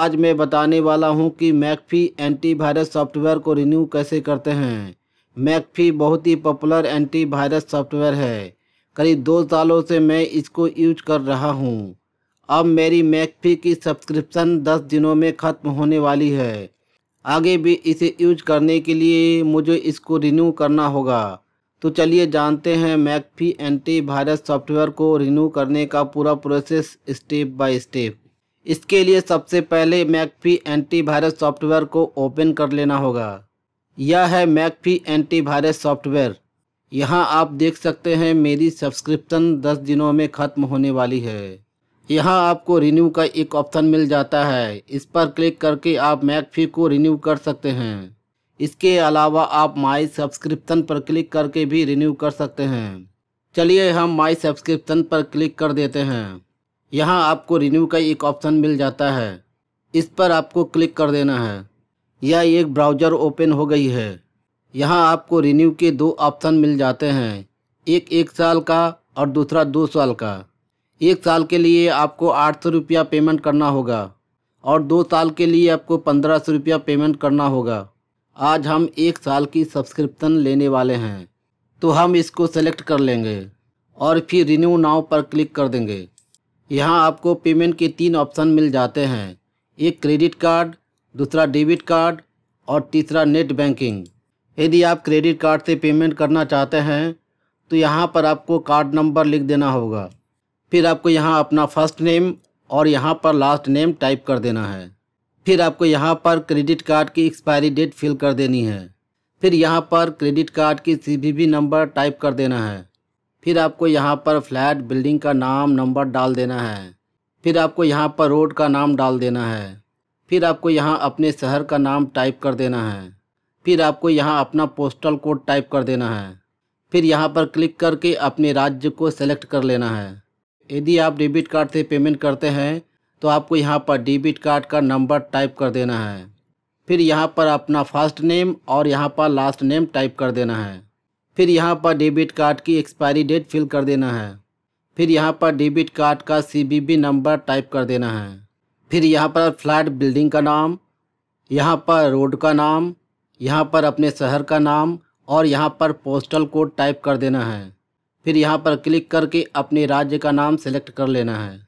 आज मैं बताने वाला हूं कि मैकफी एंटीवायरस सॉफ्टवेयर को रिन्यू कैसे करते हैं मैकफी बहुत ही पॉपुलर एंटीवायरस सॉफ्टवेयर है करीब दो सालों से मैं इसको यूज कर रहा हूं अब मेरी मैकफी की सब्सक्रिप्शन दस दिनों में ख़त्म होने वाली है आगे भी इसे यूज करने के लिए मुझे इसको रिन्यू करना होगा तो चलिए जानते हैं मैकफी एंटी सॉफ्टवेयर को रिन्यू करने का पूरा प्रोसेस स्टेप बाई स्टेप इसके लिए सबसे पहले मैकफी एंटीवायरस सॉफ्टवेयर को ओपन कर लेना होगा यह है मैकफी एंटीवायरस सॉफ्टवेयर यहाँ आप देख सकते हैं मेरी सब्सक्रिप्शन दस दिनों में ख़त्म होने वाली है यहाँ आपको रिन्यू का एक ऑप्शन मिल जाता है इस पर क्लिक करके आप मैकफी को रिन्यू कर सकते हैं इसके अलावा आप माई सब्सक्रिप्शन पर क्लिक करके भी रिन्यू कर सकते हैं चलिए हम माई सब्सक्रिप्शन पर क्लिक कर देते हैं यहाँ आपको रिन्यू का एक ऑप्शन मिल जाता है इस पर आपको क्लिक कर देना है यह एक ब्राउज़र ओपन हो गई है यहाँ आपको रिन्यू के दो ऑप्शन मिल जाते हैं एक एक साल का और दूसरा दो साल का एक साल के लिए आपको आठ सौ रुपया पेमेंट करना होगा और दो साल के लिए आपको पंद्रह सौ रुपया पेमेंट करना होगा आज हम एक साल की सब्सक्रिप्शन लेने वाले हैं तो हम इसको सेलेक्ट कर लेंगे और फिर रिन्यू नाव पर क्लिक कर देंगे यहाँ आपको पेमेंट के तीन ऑप्शन मिल जाते हैं एक क्रेडिट कार्ड दूसरा डेबिट कार्ड और तीसरा नेट बैंकिंग यदि आप क्रेडिट कार्ड से पेमेंट करना चाहते हैं तो यहाँ पर आपको कार्ड नंबर लिख देना होगा फिर आपको यहाँ अपना फर्स्ट नेम और यहाँ पर लास्ट नेम टाइप कर देना है फिर आपको यहाँ पर क्रेडिट कार्ड की एक्सपायरी डेट फिल कर देनी है फिर यहाँ पर क्रेडिट कार्ड की सी नंबर टाइप कर देना है फिर आपको यहाँ पर फ्लैट बिल्डिंग का नाम नंबर डाल देना है फिर आपको यहाँ पर रोड का नाम डाल देना है फिर आपको यहाँ अपने शहर का नाम टाइप कर देना है फिर आपको यहाँ अपना पोस्टल कोड टाइप कर देना है फिर यहाँ पर क्लिक करके अपने राज्य को सेलेक्ट कर लेना है यदि आप डेबिट कार्ड से पेमेंट करते हैं तो आपको यहाँ पर डेबिट कार्ड का नंबर टाइप कर देना है फिर यहाँ पर अपना फर्स्ट नेम और यहाँ पर लास्ट नेम टाइप कर देना है फिर यहाँ पर डेबिट कार्ड की एक्सपायरी डेट फिल कर देना है फिर यहाँ पर डेबिट कार्ड का सी नंबर टाइप कर देना है फिर यहाँ पर फ्लैट बिल्डिंग का नाम यहाँ पर रोड का नाम यहाँ पर अपने शहर का नाम और यहाँ पर पोस्टल कोड टाइप कर देना है फिर यहाँ पर क्लिक करके अपने राज्य का नाम सेलेक्ट कर लेना है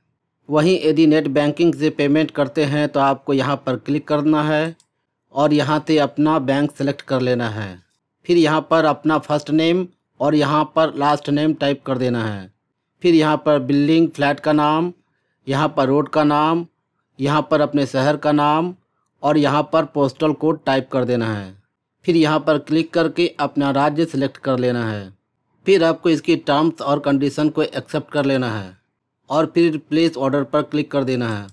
वहीं यदि नेट बैंकिंग से पेमेंट करते हैं तो आपको यहाँ पर क्लिक करना है और यहाँ से अपना बैंक सेलेक्ट कर लेना है फिर यहाँ पर अपना फर्स्ट नेम और यहाँ पर लास्ट नेम टाइप कर देना है फिर यहाँ पर बिल्डिंग फ्लैट का नाम यहाँ पर रोड का नाम यहाँ पर अपने शहर का नाम और यहाँ पर पोस्टल कोड टाइप कर देना है फिर यहाँ पर क्लिक करके अपना राज्य सेलेक्ट कर लेना है फिर आपको इसकी टर्म्स और कंडीशन को एक्सेप्ट कर लेना है और फिर प्लेस ऑर्डर पर क्लिक कर देना है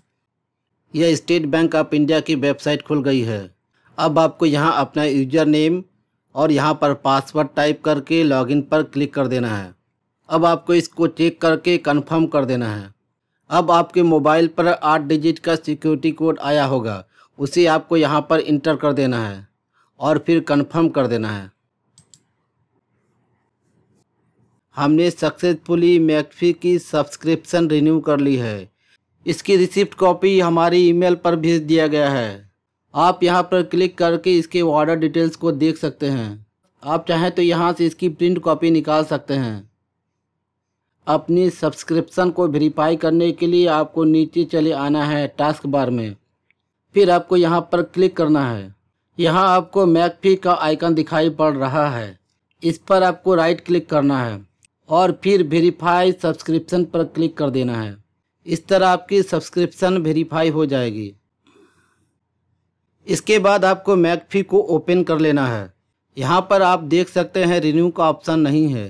यह स्टेट बैंक ऑफ इंडिया की वेबसाइट खुल गई है अब आपको यहाँ अपना यूजर नेम और यहाँ पर पासवर्ड टाइप करके लॉगिन पर क्लिक कर देना है अब आपको इसको चेक करके कंफर्म कर देना है अब आपके मोबाइल पर आठ डिजिट का सिक्योरिटी कोड आया होगा उसे आपको यहाँ पर इंटर कर देना है और फिर कंफर्म कर देना है हमने सक्सेसफुली मैक्फी की सब्सक्रिप्शन रिन्यू कर ली है इसकी रिसिप्ट कॉपी हमारी ईमेल पर भेज दिया गया है आप यहाँ पर क्लिक करके इसके ऑर्डर डिटेल्स को देख सकते हैं आप चाहें तो यहाँ से इसकी प्रिंट कॉपी निकाल सकते हैं अपनी सब्सक्रिप्शन को वेरीफाई करने के लिए आपको नीचे चले आना है टास्क बार में फिर आपको यहाँ पर क्लिक करना है यहाँ आपको मैकफी का आइकन दिखाई पड़ रहा है इस पर आपको राइट क्लिक करना है और फिर वेरीफाई सब्सक्रिप्शन पर क्लिक कर देना है इस तरह आपकी सब्सक्रिप्शन वेरीफाई हो जाएगी इसके बाद आपको मैकफी को ओपन कर लेना है यहाँ पर आप देख सकते हैं रिन्यू का ऑप्शन नहीं है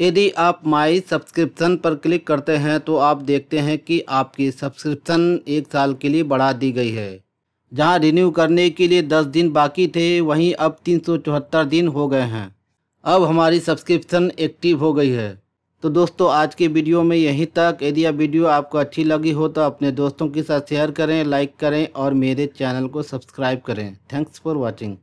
यदि आप माई सब्सक्रिप्शन पर क्लिक करते हैं तो आप देखते हैं कि आपकी सब्सक्रिप्शन एक साल के लिए बढ़ा दी गई है जहां रिन्यू करने के लिए दस दिन बाकी थे वहीं अब तीन दिन हो गए हैं अब हमारी सब्सक्रिप्शन एक्टिव हो गई है तो दोस्तों आज की वीडियो में यहीं तक यदि यह वीडियो आपको अच्छी लगी हो तो अपने दोस्तों के साथ शेयर करें लाइक करें और मेरे चैनल को सब्सक्राइब करें थैंक्स फॉर वॉचिंग